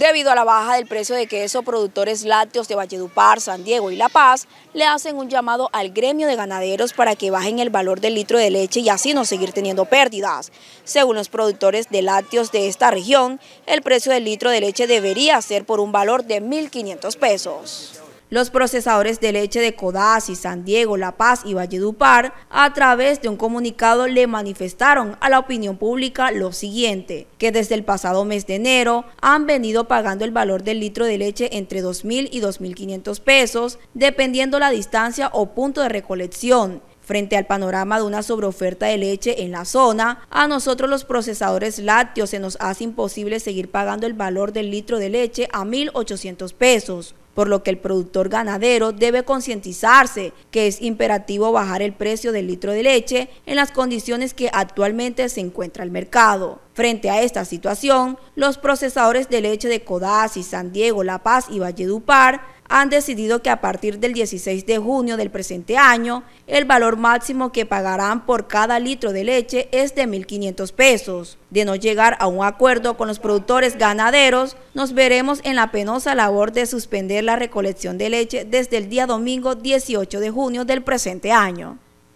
Debido a la baja del precio de queso, productores lácteos de Valledupar, San Diego y La Paz le hacen un llamado al gremio de ganaderos para que bajen el valor del litro de leche y así no seguir teniendo pérdidas. Según los productores de lácteos de esta región, el precio del litro de leche debería ser por un valor de 1.500 pesos los procesadores de leche de Codazzi, San Diego, La Paz y Valledupar, a través de un comunicado le manifestaron a la opinión pública lo siguiente, que desde el pasado mes de enero han venido pagando el valor del litro de leche entre 2.000 y 2.500 pesos, dependiendo la distancia o punto de recolección. Frente al panorama de una sobreoferta de leche en la zona, a nosotros los procesadores lácteos se nos hace imposible seguir pagando el valor del litro de leche a 1.800 pesos, por lo que el productor ganadero debe concientizarse que es imperativo bajar el precio del litro de leche en las condiciones que actualmente se encuentra el mercado. Frente a esta situación, los procesadores de leche de Codazzi, San Diego, La Paz y Valledupar han decidido que a partir del 16 de junio del presente año, el valor máximo que pagarán por cada litro de leche es de 1.500 pesos. De no llegar a un acuerdo con los productores ganaderos, nos veremos en la penosa labor de suspender la recolección de leche desde el día domingo 18 de junio del presente año.